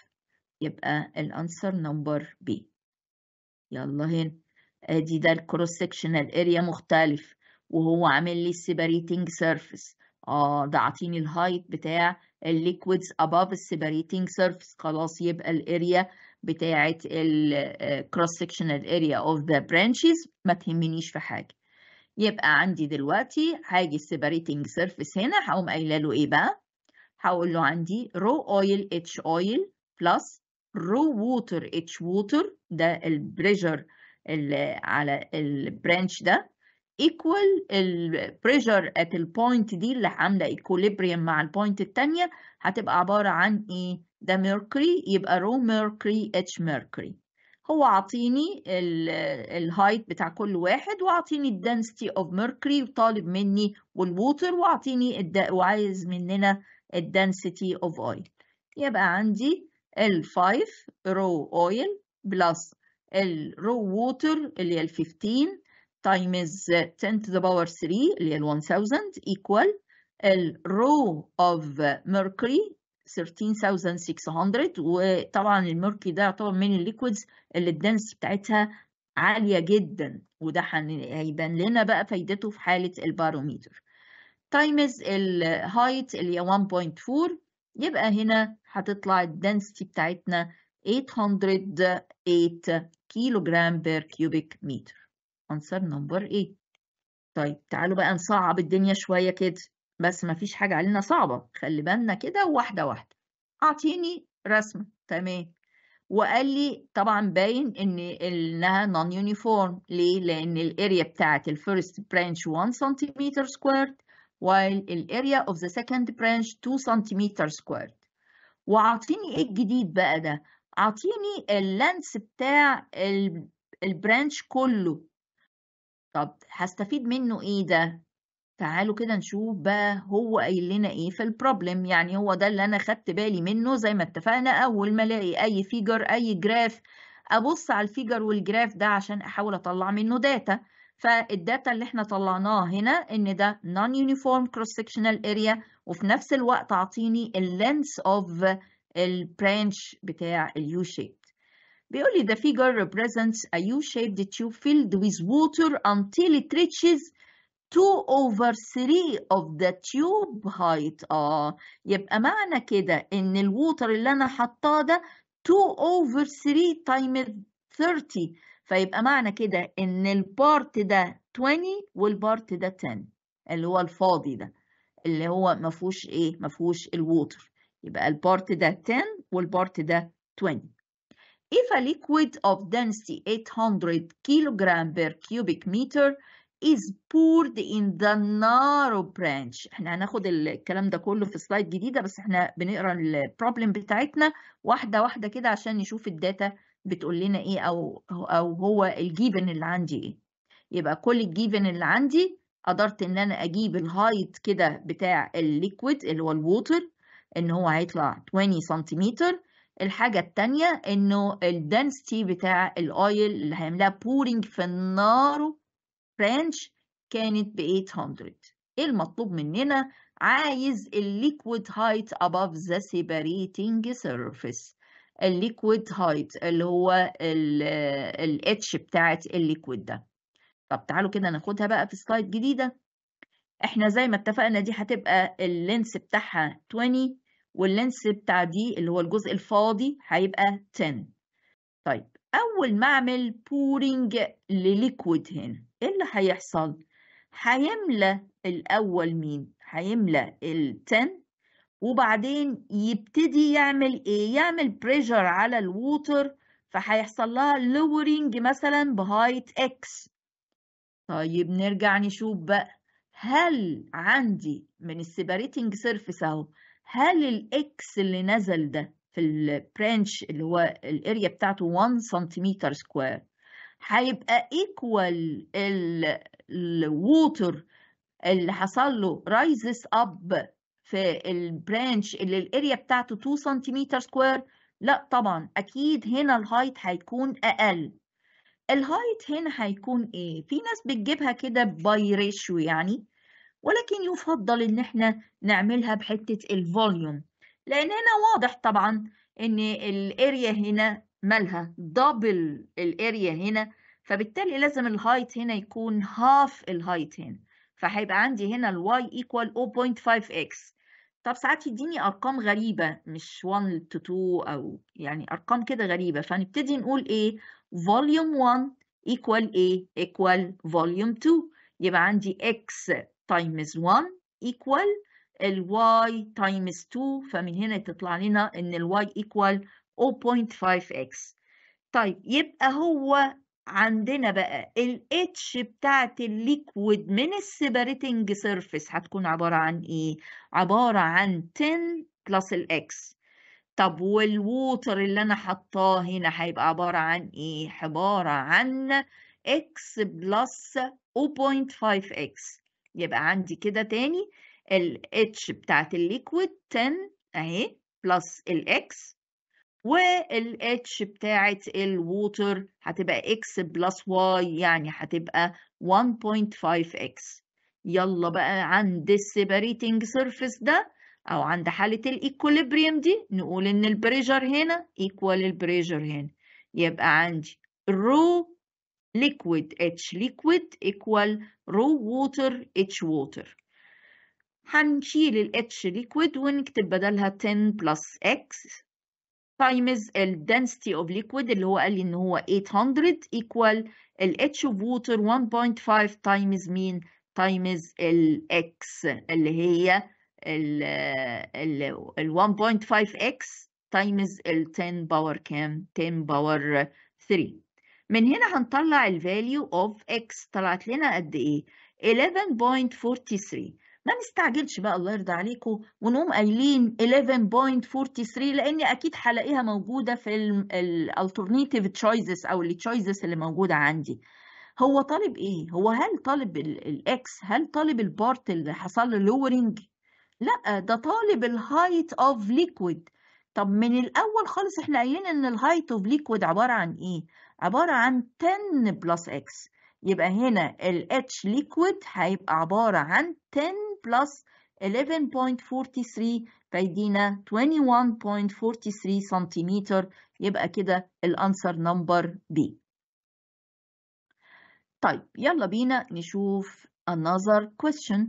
يبقى الانسر نمبر B يلا هنا ادي آه، ده الكروس سكشنال اريا مختلف وهو عامل لي سيبريتنج سيرفيس اه ده عطيني الهايت بتاع الليكويدز اباف السيبريتنج سيرفيس خلاص يبقى الاريا بتاعه الكروس سكشنال اريا اوف ذا برانشز ما تهمنيش في حاجه يبقى عندي دلوقتي هاجي السيبريتنج سيرفيس هنا هقوم قايله له ايه بقى هقول له عندي رو اويل اتش اويل بلس رو ووتر اتش ووتر ده البريشر ال على البرانش ده equal البريشر at البوينت دي اللي عامله equilibrium مع البوينت الثانيه هتبقى عبارة عن ايه؟ ده ميركوري يبقى رو ميركوري اتش ميركوري هو عطيني الهايت بتاع كل واحد وعطيني الدنسيتي اوف mercury وطالب مني والووتر وعطيني وعايز مننا الدنسيتي اوف oil يبقى عندي ال5 رو oil بلس الرو ووتر اللي هي ال 15 تايمز 10 to the power 3 اللي هي ال 1000 equal الرو of mercury 13600 وطبعا الميركي ده يعتبر من الليكويدز اللي الدنس بتاعتها عالية جدا وده هيبان لنا بقى فايدته في حالة الباروميتر تايمز الهايت اللي هي 1.4 يبقى هنا هتطلع الدنسيتي بتاعتنا 808 كيلوغرام بير كيوبيك متر answer number 8 طيب تعالوا بقى نصعب الدنيا شوية كده بس مفيش حاجة علينا صعبة خلي بالنا كده واحدة واحدة أعطيني رسمة تمام وقال لي طبعا باين ان انها نون يونيفورم ليه لان الاريا بتاعت الفيرست برانش 1 سنتيمتر سكويرد while الاريا اوف ذا second branch 2 سنتيمتر سكويرد وأعطيني ايه الجديد بقى ده اعطيني اللانس بتاع البرانش كله طب هستفيد منه ايه ده تعالوا كده نشوف بقى هو قايل لنا ايه في البروبلم يعني هو ده اللي انا خدت بالي منه زي ما اتفقنا اول ما الاقي اي فيجر اي جراف ابص على الفيجر والجراف ده عشان احاول اطلع منه داتا فالداتا اللي احنا طلعناها هنا ان ده non uniform cross sectional area وفي نفس الوقت اعطيني length of البرانش بتاع اليو شيب بيقول لي the figure represents a U-shaped tube filled with water until it reaches 2 over 3 of the tube height اه يبقى معنى كده ان الووتر اللي انا حطاه ده 2 over 3 times 30 فيبقى معنى كده ان البارت ده 20 والبارت ده 10 اللي هو الفاضي ده اللي هو ما فيهوش ايه ما فيهوش الووتر يبقى البارت ده 10 والبارت ده 20 If a liquid of density 800 kilogram per cubic meter is poured in the narrow branch احنا هناخد الكلام ده كله في سلايد جديدة بس احنا بنقرا البروبلم بتاعتنا واحدة واحدة كده عشان نشوف الداتا بتقول لنا ايه او او هو الجيفن اللي عندي ايه يبقى كل الجيفن اللي عندي قدرت ان انا اجيب الهايت كده بتاع الليكويد اللي هو الووتر ان هو هيطلع 20 سنتيمتر الحاجة التانية انه الدنسيتي بتاع الاويل اللي هيعملها بورينج في النار فرنش كانت ب 800 ايه المطلوب مننا عايز الليكويد هايت above the separating surface الليكويد هايت اللي هو الاتش بتاعت الليكويد ده طب تعالوا كده ناخدها بقى في سلايد جديدة احنا زي ما اتفقنا دي هتبقى اللينس بتاعها 20 واللينس بتاع دي اللي هو الجزء الفاضي هيبقى 10 طيب أول ما أعمل بورينج لليكويد هنا إيه اللي هيحصل؟ هيملى الأول مين؟ هيملى ال 10 وبعدين يبتدي يعمل إيه؟ يعمل بريشر على الووتر فهيحصل لها lowering مثلا بهايت X طيب نرجع نشوف بقى هل عندي من السيباريتنج سيرفيس اهو هل الاكس اللي نزل ده في البرانش اللي هو الاريا بتاعته 1 سنتيمتر سكوير هيبقى ايكوال الووتر اللي حصل له رايزس اب في البرانش اللي الاريا بتاعته 2 سنتيمتر سكوير لا طبعا اكيد هنا الهايت هيكون اقل الهايت هنا هيكون ايه في ناس بتجيبها كده باي ريشيو يعني ولكن يفضل ان احنا نعملها بحتة الفوليوم لان هنا واضح طبعا ان الاريا هنا مالها دبل الاريا هنا فبالتالي لازم الهايت هنا يكون هاف الهايت هنا فهيبقى عندي هنا الواي ايكوال 0.5x طب ساعات يديني ارقام غريبه مش 1 to 2 او يعني ارقام كده غريبه فنبتدي نقول ايه فوليوم 1 ايكوال ايه ايكوال فوليوم 2 يبقى عندي x تايمز 1 إيكوال الواي تايمز 2 فمن هنا تطلع لنا ان الواي إيكوال 05 إكس طيب يبقى هو عندنا بقى الاتش بتاعت الليكويد من السيبريتنج سيرفيس هتكون عبارة عن ايه؟ عبارة عن 10 بلس الاكس طب والووتر اللي انا حطاه هنا هيبقى عبارة عن ايه؟ عبارة عن إكس بلس 05 إكس يبقى عندي كده تاني ال H بتاعت الليكويد 10 اهي بلس ال X وال H بتاعت الووتر هتبقى X بلس Y يعني هتبقى 1.5X يلا بقى عند السيباريتنج سيرفيس ده او عند حالة الايكوليبريم دي نقول ان pressure هنا ايكوال pressure هنا يبقى عندي رو liquid H liquid equal raw water H water هنشيل ال H liquid ونكتب بدلها 10 plus X times ال density of liquid اللي هو قال لي ان هو 800 equal ال H of water 1.5 times mean times ال X اللي هي ال ال 1.5 X times ال 10 باور كام 10 باور 3 من هنا هنطلع الفاليو اوف اكس طلعت لنا قد ايه 11.43 ما نستعجلش بقى الله يرضى عليكم ونقوم قايلين 11.43 لاني اكيد هلاقيها موجوده في الالترناتيف تشويسز او التشويسز اللي موجوده عندي هو طالب ايه هو هل طالب الاكس هل طالب البارت اللي حصل له لورنج لا ده طالب الهايت اوف ليكويد طب من الاول خالص احنا قايلين ان الهايت اوف ليكويد عباره عن ايه عبارة عن 10 بلس اكس يبقى هنا ال H liquid هيبقى عبارة عن 10 بلس 11.43 فيدينا 21.43 سنتيمتر يبقى كده الانسر نمبر B طيب يلا بينا نشوف another question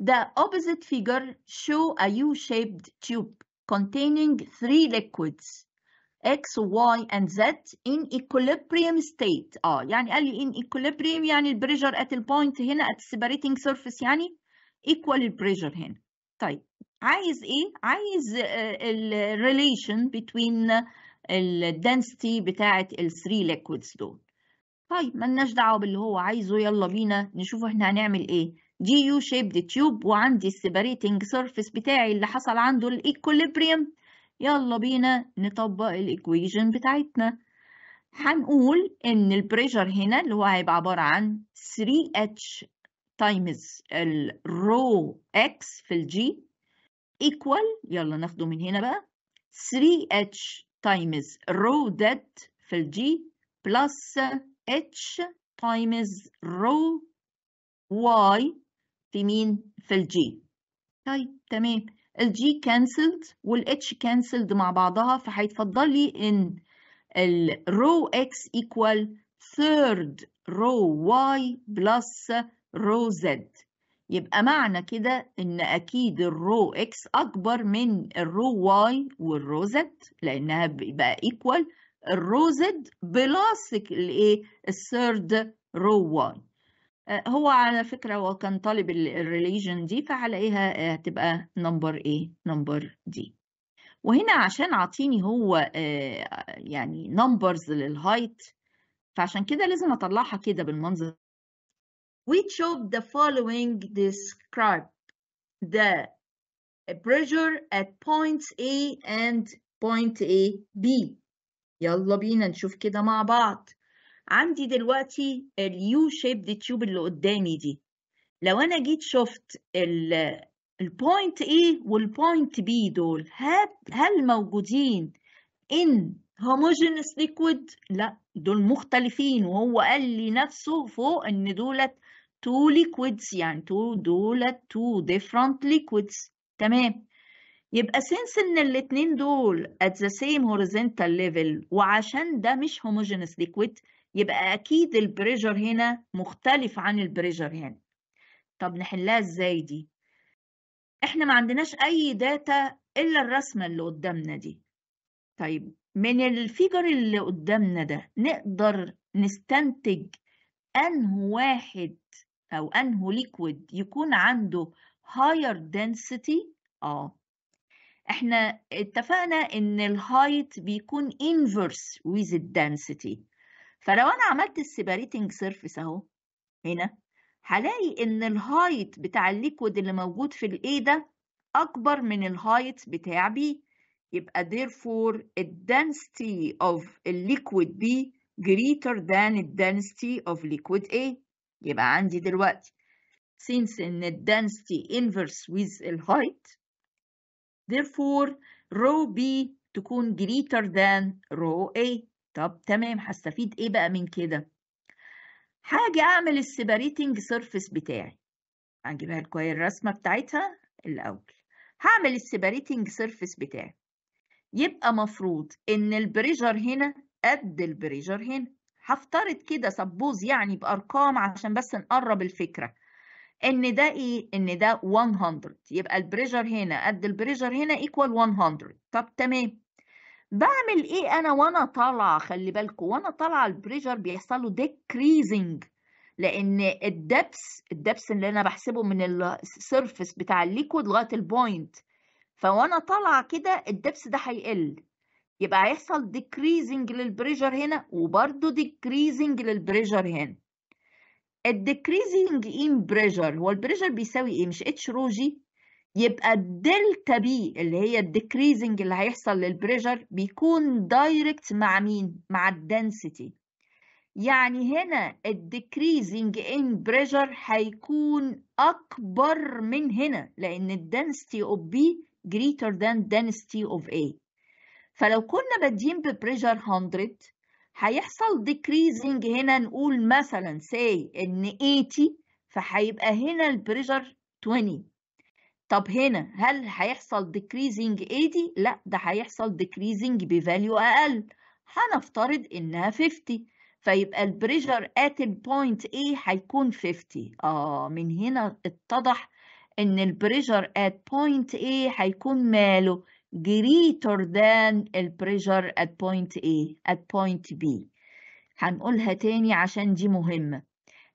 The opposite figure show a U-shaped tube containing three liquids X y and Z in equilibrium state اه يعني قال لي in equilibrium يعني pressure at point هنا at separating surface يعني equal pressure هنا طيب عايز ايه عايز relation between density بتاعه three liquids دول طيب مالناش دعوه باللي هو عايزه يلا بينا نشوف احنا هنعمل ايه دي يو شيبد تيوب وعندي separating surface بتاعي اللي حصل عنده equilibrium. يلا بينا نطبق الإكويجن بتاعتنا هنقول ان البريشر هنا اللي هو هيبقى عبارة عن 3H تايمز الرو X في الجي equal يلا ناخده من هنا بقى 3H تايمز رو Z في الجي بلس H تايمز رو Y في مين في الجي طيب تمام cancelled كانسلد H cancelled مع بعضها فهيتفضل لي ان الرو X equal third رو Y plus رو Z يبقى معنى كده ان اكيد الرو X اكبر من الرو واي والرو Z لانها بقى ايكوال الرو زد الـ الايه الثيرد رو Y هو على فكرة هو كان طالب الريليجن دي فعليها آه، هتبقى نمبر ايه نمبر دي وهنا عشان عطيني هو آه، يعني نمبرز للهايت فعشان كده لازم اطلعها كده بالمنظر which of the following describe the pressure at points A and point A B يلا بينا نشوف كده مع بعض عندي دلوقتي اليو شيب تيوب اللي قدامي دي لو انا جيت شفت البوينت A والبوينت B دول هل موجودين in homogeneous liquid لا دول مختلفين وهو قال لي نفسه فوق ان دولت two liquids يعني two دولت two different liquids تمام يبقى since ان الاتنين دول at the same horizontal level وعشان ده مش homogeneous liquid يبقى أكيد البريجر هنا مختلف عن البريجر هنا طب نحلها إزاي دي؟ إحنا ما عندناش أي داتا إلا الرسمة اللي قدامنا دي طيب من الفيجر اللي قدامنا ده نقدر نستنتج أنه واحد أو أنه ليكويد يكون عنده higher density آه احنا اتفقنا ان الهايت بيكون inverse with density فلو انا عملت السيباريتنج سيرفيس اهو هنا هلاقي ان الهايت بتاع الليكويد اللي موجود في الاي ده اكبر من الهايت بتاع بي يبقى therefore density of liquid B greater than density of liquid A يبقى عندي دلوقتي since ان density inverse with الهايت therefore rho B تكون greater than rho A طب تمام هستفيد ايه بقى من كده حاجة اعمل السيباريتنج سيرفيس بتاعي هنجيبها لكم الرسمة بتاعتها الاول هعمل السيباريتنج سيرفيس بتاعي يبقى مفروض ان البريجر هنا قد البريجر هنا هفترض كده سبوز يعني بارقام عشان بس نقرب الفكره ان ده ايه ان ده 100 يبقى البريجر هنا قد البريجر هنا ايكوال 100 طب تمام بعمل ايه انا وانا طالعه خلي بالكم وانا طالعه البريشر بيحصل له ديكريزنج لان الدبس الدبس اللي انا بحسبه من السيرفس بتاع الليكويد لغايه البوينت فوانا طالعه كده الدبس ده هيقل يبقى هيحصل ديكريزنج للبريشر هنا وبرده ديكريزنج للبريشر هنا الديكريزنج ان بريشر هو البريشر بيساوي ايه مش اتش رو جي يبقى الدلتا بي اللي هي الديكريزنج اللي هيحصل للبريجر بيكون دايركت مع مين؟ مع الدنسيتي يعني هنا الديكريزنج ان بريجر هيكون اكبر من هنا لان الدنسيتي اوف بي greater than density of A فلو كنا بادين ببريجر 100 هيحصل decreasing هنا نقول مثلا say ان 80 فهيبقى هنا البريجر 20 طب هنا هل هيحصل decreasing AD؟ لا ده هيحصل decreasing بفاليو اقل هنفترض انها 50 فيبقى البريشر ات point A هيكون 50 اه من هنا اتضح ان pressure ات point A هيكون ماله greater than pressure ات point A ات point B هنقولها تاني عشان دي مهمة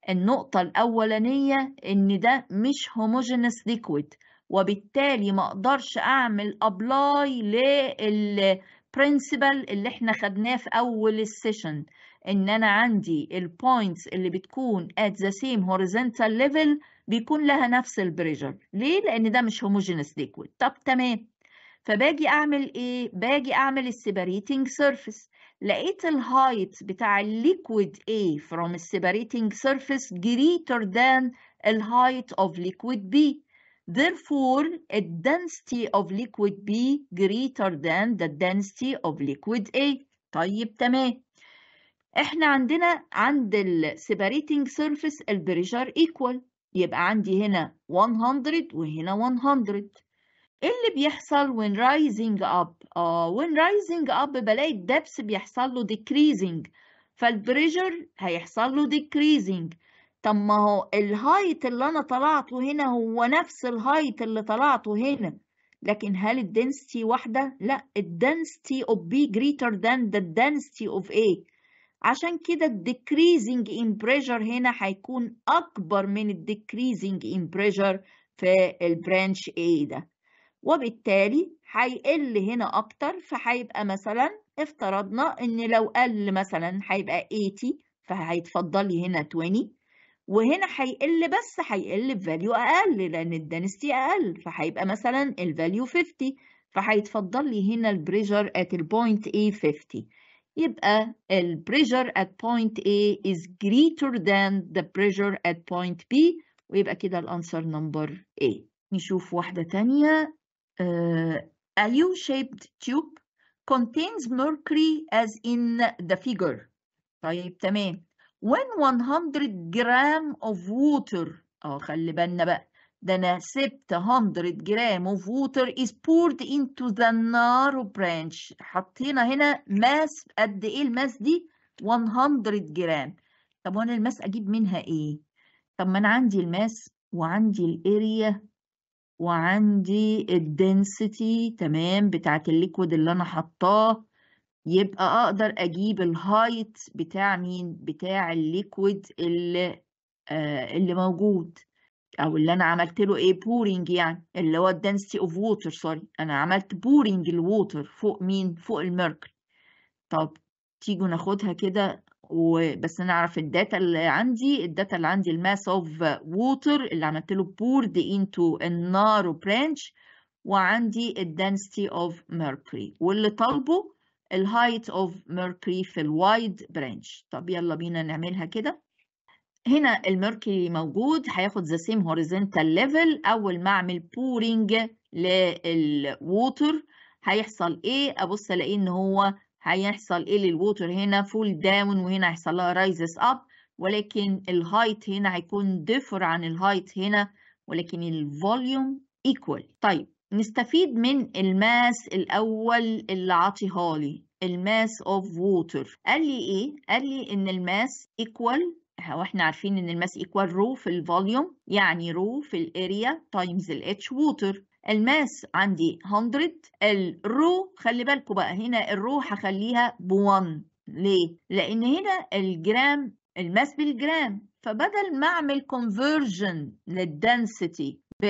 النقطة الأولانية إن ده مش homogeneous liquid وبالتالي ما اقدرش اعمل ابلاي للبرنسبل اللي احنا خدناه في اول السيشن ان انا عندي البوينتس اللي بتكون at the same horizontal level بيكون لها نفس البريجر ليه لان ده مش homogeneous liquid طب تمام فباجي اعمل ايه باجي اعمل السيباريتنج سيرفيس لقيت الهايت بتاع الليكويد A from السيباريتنج surface greater than الهايت of liquid B Therefore, a density of liquid B greater than the density of liquid A. طيب تمام. احنا عندنا عند surface سيرفيس pressure equal. يبقى عندي هنا 100 وهنا 100 ايه اللي بيحصل when rising up اه when rising up بلاقي depth بيحصل له decreasing فالبريشر هيحصل له decreasing طب ما هو الهايت اللي أنا طلعته هنا هو نفس الهايت اللي طلعته هنا لكن هل الدنسيتي واحدة؟ لا الدنسيتي اوف بي جريتر ذان ذا density اوف اي عشان كده الديكريزنج ان بريشر هنا هيكون أكبر من الديكريزنج ان بريشر في البرانش اي ده وبالتالي هيقل هنا أكتر فهيبقى مثلا افترضنا إن لو قل مثلا هيبقى 80 فهيتفضل لي هنا 20 وهنا هيقل بس هيقل بفاليو اقل لان الدنستي اقل فهيبقى مثلا الفاليو 50 فهيتفضل لي هنا البريجر at البوينت A 50 يبقى البريجر at point A is greater than the pressure at point B ويبقى كده الانسر نمبر A نشوف واحدة تانية uh, a U-shaped tube contains mercury as in the figure طيب تمام when 100 جرام of water اه خلي بالنا بقى ده انا سبت 100 جرام of water is poured into the narrow branch حطينا هنا ماس قد ايه الماس دي 100 جرام طب وانا الماس اجيب منها ايه طب ما انا عندي الماس وعندي الاريا وعندي الدنسيتي تمام بتاعت الليكويد اللي انا حطاه يبقى أقدر أجيب الهايت بتاع مين؟ بتاع الليكويد اللي آه اللي موجود أو اللي أنا عملت له إيه بورينج يعني اللي هو الدنسيتي أوف ووتر سوري أنا عملت بورينج الووتر فوق مين؟ فوق الميركل طب تيجوا ناخدها كده وبس نعرف الداتا اللي عندي الداتا اللي عندي الماس اوف ووتر اللي عملت له بورد انتو النارو برانش وعندي الدنسيتي اوف ميركوري واللي طالبه الهايت اوف ميركوري في الوايد برانش طب يلا بينا نعملها كده هنا الميركوري موجود هياخد ذا سيم هوريزونتال ليفل اول ما اعمل بورينج للووتر هيحصل ايه ابص الاقي ان هو هيحصل ايه للووتر هنا فول داون وهنا هيحصل لها رايزس اب ولكن الهايت هنا هيكون ديفر عن الهايت هنا ولكن الفوليوم ايكوال طيب نستفيد من الماس الأول اللي عطيها لي الماس اوف ووتر قال لي ايه قال لي ان الماس ايكوال هو احنا عارفين ان الماس ايكوال رو في الفوليوم يعني رو في الاريا تايمز الاتش ووتر الماس عندي 100 الرو خلي بالكوا بقى هنا الرو هخليها ب 1 ليه لان هنا الجرام الماس بالجرام فبدل ما اعمل كونفرجن للدنسيتي ب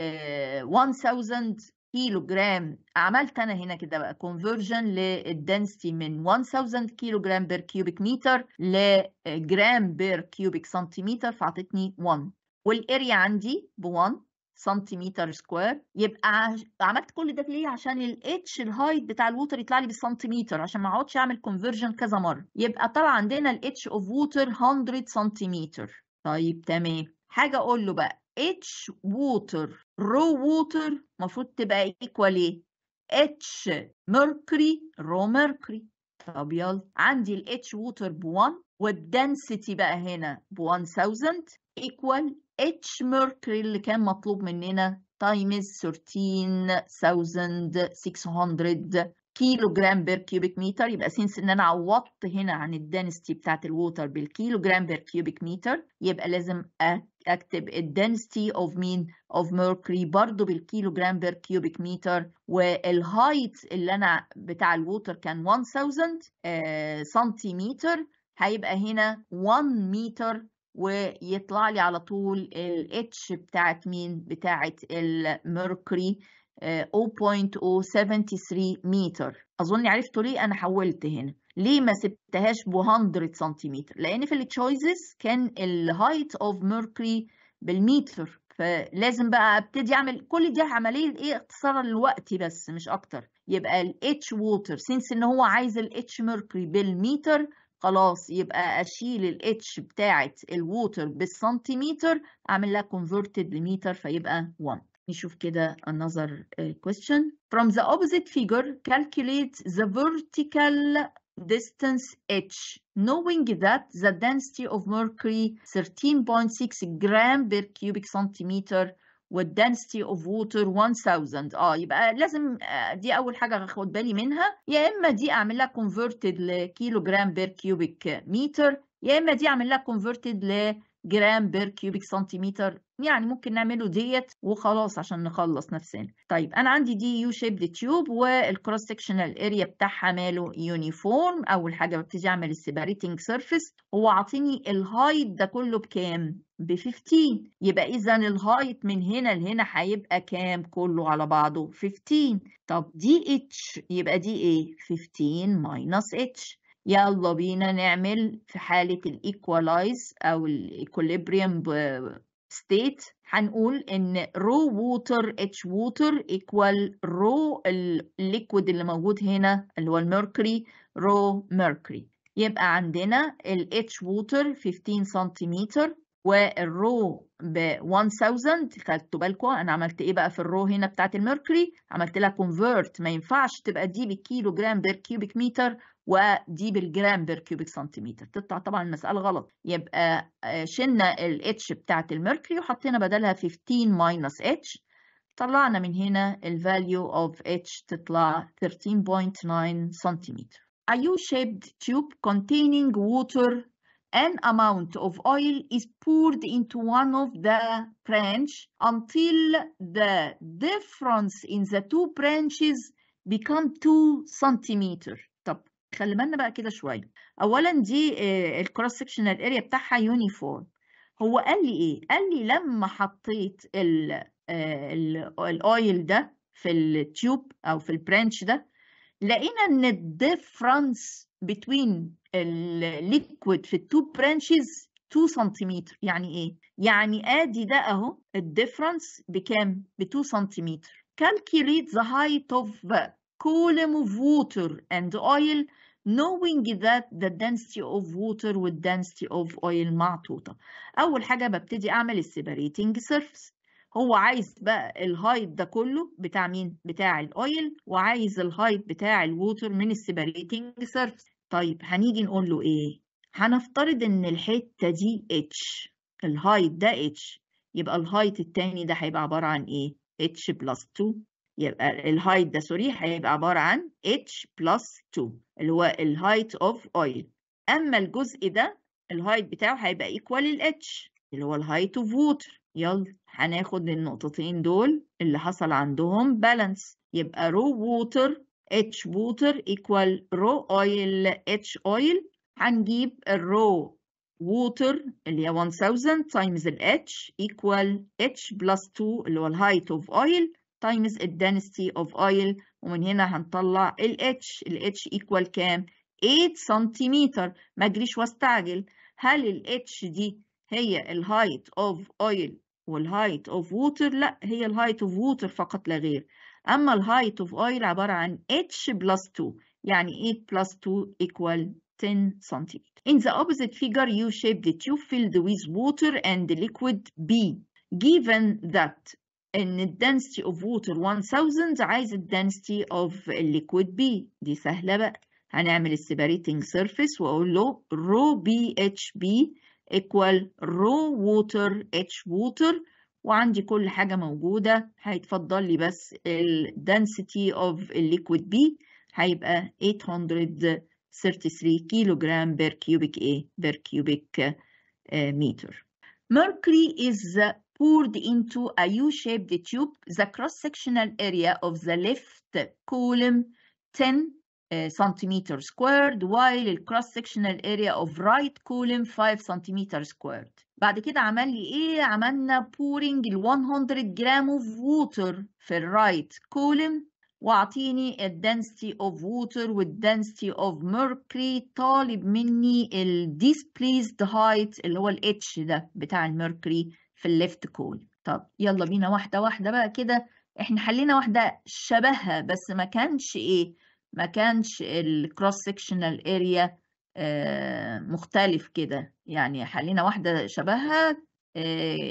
1000 كيلو جرام عملت انا هنا كده بقى كونفرجن للدنسيتي من 1000 كيلو جرام بير كيوبيك متر لجرام بير كيوبيك سنتيمتر فاعطتني 1 والاريا عندي ب 1 سنتيمتر سكوير يبقى عملت كل ده ليه عشان الاتش الهايت بتاع الووتر يطلع لي بالسنتيمتر عشان ما اقعدش اعمل كونفرجن كذا مره يبقى طلع عندنا الاتش اوف ووتر 100 سنتيمتر طيب تمام حاجه اقول له بقى اتش ووتر رو ووتر المفروض تبقى ايكوال ايه اتش mercury رو mercury طب يلا عندي الاتش ووتر ب 1 والدنسيتي بقى هنا ب 1000 ايكوال اتش mercury اللي كان مطلوب مننا تايمز 13600 كيلو جرام بير كيوبيك متر يبقى سينس ان انا عوضت هنا عن الدنستي بتاعت الووتر بالكيلو جرام بير كيوبيك متر يبقى لازم اكتب الدنسيتي اوف مين اوف mercury برضو بالكيلو جرام بير كيوبيك متر والهايت اللي انا بتاع الووتر كان 1000 سنتيمتر آه، هيبقى هنا 1 متر ويطلع لي على طول الاتش بتاعت مين بتاعت الميركوري 0.073 متر اظن عرفتوا ليه انا حولت هنا ليه ما سبتهاش ب 100 سنتيمتر لان في التشويزز كان الهايت اوف ميركوري بالمتر فلازم بقى ابتدي اعمل كل دي عمليه ايه اختصار الوقت بس مش اكتر يبقى الاتش ووتر سينس ان هو عايز الاتش ميركوري بالمتر خلاص يبقى اشيل الاتش بتاعه الووتر بالسنتيمتر اعمل لها كونفرتد لمتر فيبقى 1 نشوف كده another آه، question from the opposite figure calculate the vertical distance h knowing that the density of mercury 13.6 gram per cubic centimeter والدنسيتي اوف ووتر 1000 اه يبقى لازم آه، دي اول حاجه هاخد بالي منها يا اما دي اعمل لها كونفرتد لكيلو جرام بير كيوبيك متر يا اما دي اعمل لها كونفرتد جرام بير كيوبيك سنتيمتر يعني ممكن نعمله ديت وخلاص عشان نخلص نفسنا طيب انا عندي دي يو شيب تيوب والكروس سكشنال اريا بتاعها ماله يونيفورم اول حاجه ببتدي اعمل السيباريتنج سيرفيس هو عاطيني الهايت ده كله بكام ب 15 يبقى اذا الهايت من هنا لهنا هيبقى كام كله على بعضه 15 طب دي اتش يبقى دي ايه 15 ماينس اتش يلا بينا نعمل في حالة الايكوالايز أو الايكوليبريم ستيت هنقول ان رو ووتر اتش ووتر ايكوال رو الليكويد اللي موجود هنا اللي هو الميركري رو ميركري يبقى عندنا الاتش ووتر water 15 سنتيمتر والرو ب 1000 خدتوا بالكم انا عملت ايه بقى في الرو هنا بتاعت الميركوري عملت لها كونفيرت ما ينفعش تبقى دي بالكيلو جرام بير كيوبيك متر ودي بالجرام بير كيوبيك سنتيمتر تطلع طبعا المساله غلط يبقى آه، شلنا الاتش بتاعت الميركوري وحطينا بدلها 15 ماينس اتش طلعنا من هنا الفاليو اوف اتش تطلع 13.9 سنتيمتر A U-shaped tube containing water an amount of oil is poured into one of the branch until the difference in the two branches become 2 centimeter طب خلي بالنا بقى كده شويه اولا دي الكروس سكشنال اريا بتاعها يونيفورم هو قال لي ايه قال لي لما حطيت الاويل آه، ده في التيوب او في البرانش ده لقينا ان الديفرنس بين الليكويد في التو برانشز 2 سنتيمتر يعني ايه يعني ادي ده اهو الديفرنس بكام ب 2 سنتيمتر calculate the height of the column of water and oil knowing that the density of water with density of oil معطوطة أول حاجة ببتدي أعمل السيبريتنج سيرفس هو عايز بقى الهايت ده كله بتاع مين بتاع الاويل وعايز الهايت بتاع الووتر من السيبريتنج سيرفيس طيب هنيجي نقول له ايه هنفترض ان الحته دي اتش الهايت ده اتش يبقى الهايت التاني ده هيبقى عباره عن ايه اتش بلس 2 يبقى الهايت ده سوري هيبقى عباره عن اتش بلس 2 اللي هو الهايت اوف اويل اما الجزء ده الهايت بتاعه هيبقى ايكوال الاتش اللي هو الهايت اوف ووتر يلا هناخد النقطتين دول اللي حصل عندهم بالانس يبقى رو ووتر اتش ووتر ايكوال رو اويل اتش اويل هنجيب الرو ووتر اللي هي 1000 تايمز الاتش ايكوال اتش بلس 2 اللي هو الهايت اوف اويل تايمز الدنسيتي اوف اويل ومن هنا هنطلع الاتش الاتش ايكوال كام 8 سنتيمتر ما اجريش واستعجل هل الاتش دي هي الهايت اوف اويل والهايت اوف ووتر لا هي الهايت اوف ووتر فقط لا غير اما الهايت اوف oil عباره عن h plus 2 يعني 8 plus 2 equal 10 centimeters. in the opposite figure you shape the tube filled with water and liquid B given that ان density of water 1000 عايز density of liquid B دي سهله بقى هنعمل السيباريتنج سيرفيس واقول له رو بي اتش بي equal raw water H water وعندي كل حاجة موجودة هيتفضل لي بس ال density of liquid B هيبقى 833 kilogram per cubic A per cubic uh, meter. Mercury is uh, poured into a U-shaped tube. The cross-sectional area of the left column 10 سنتيمتر آه، سكويرد while الكروس سكشنال اريا اوف رايت كولوم 5 سنتيمتر سكويرد بعد كده عمل لي ايه عملنا بورينج ال 100 جرام اوف ووتر في الرايت كولوم واعطيني الدنسيتي اوف ووتر والدنسيتي اوف ميركوري طالب مني الديسبليسد هايت اللي هو الاتش ده بتاع الميركوري في الليفت كول طب يلا بينا واحده واحده بقى كده احنا حلينا واحده شبهها بس ما كانش ايه ما كانش الكروس سكشنال اريا مختلف كده يعني حلينا واحدة شبهها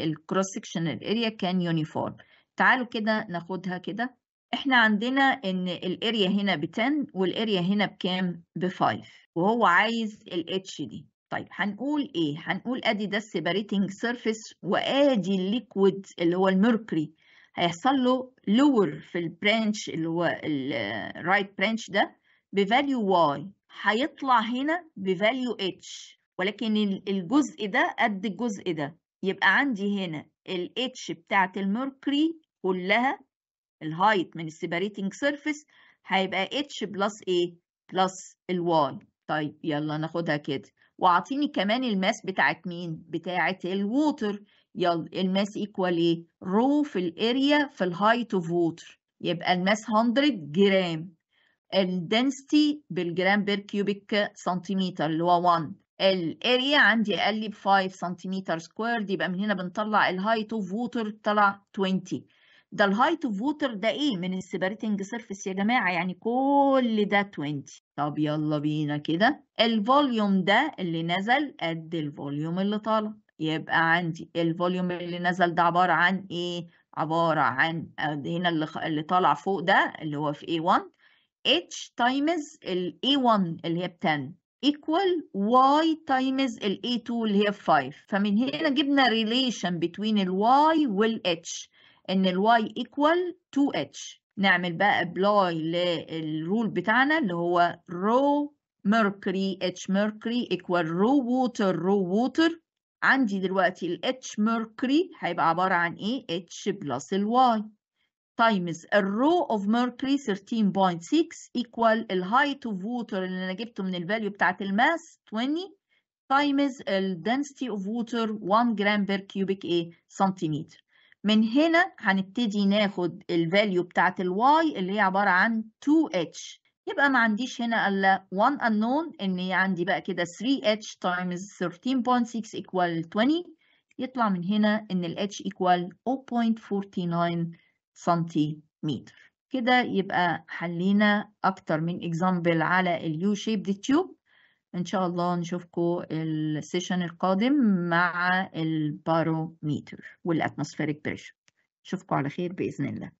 الكروس سكشنال اريا كان يونيفورم تعالوا كده ناخدها كده احنا عندنا ان الاريا هنا ب 10 والاريا هنا بكام ب 5 وهو عايز الاتش دي طيب هنقول ايه هنقول ادي ده السيباريتنج سيرفيس وادي الليكويد اللي هو الميركوري هيحصل له lower في البرانش اللي هو الرايت برانش ده بفاليو y هيطلع هنا بفاليو h ولكن الجزء ده قد الجزء ده يبقى عندي هنا ال h بتاعت الميركوري كلها الهايت من السيباريتنج سيرفيس هيبقى h بلس ايه بلس الواي طيب يلا ناخدها كده واعطيني كمان الماس بتاعت مين بتاعت الووتر يلا الماس ايكوال ايه رو في الاريا في الهايت اوف ووتر يبقى الماس 100 جرام الدنسيتي بالجرام بير كيوبيك سنتيمتر اللي هو 1 الاريا عندي قال لي ب 5 سنتيمتر سكويرد يبقى من هنا بنطلع الهايت اوف ووتر طلع 20 ده الهايت اوف ووتر ده ايه من السيبريتنج سيرفيس يا جماعه يعني كل ده 20 طب يلا بينا كده الفوليوم ده اللي نزل قد الفوليوم اللي طالع يبقى عندي الفوليوم اللي نزل ده عبارة عن ايه عبارة عن آه، هنا اللي, اللي طالع فوق ده اللي هو في A1 H times ال A1 اللي هي ب 10 equal Y times ال A2 اللي هي ب 5 فمن هنا جبنا relation between ال Y وال H ان ال Y equal 2H نعمل بقى apply للرول بتاعنا اللي هو رو mercury H mercury equal رو water رو water عندي دلوقتي ال H mercury هيبقى عبارة عن ايه H plus ال Y times rho of mercury 13.6 equal ال height of water اللي انا جبته من بتاعة بتاعت mass 20 times ال density of water 1 جرام per cubic A سنتيمتر من هنا هنبتدي ناخد بتاعة بتاعت Y اللي هي عبارة عن 2H يبقى ما عنديش هنا الا 1 unknown ان عندي بقى كده 3h times 13.6 equal 20 يطلع من هنا ان ال h equal 0.49 سنتيمتر كده يبقى حلينا اكتر من اكزامبل على U shaped tube ان شاء الله نشوفكم السيشن القادم مع الباروميتر والاتموسفيريك بريشر اشوفكم على خير باذن الله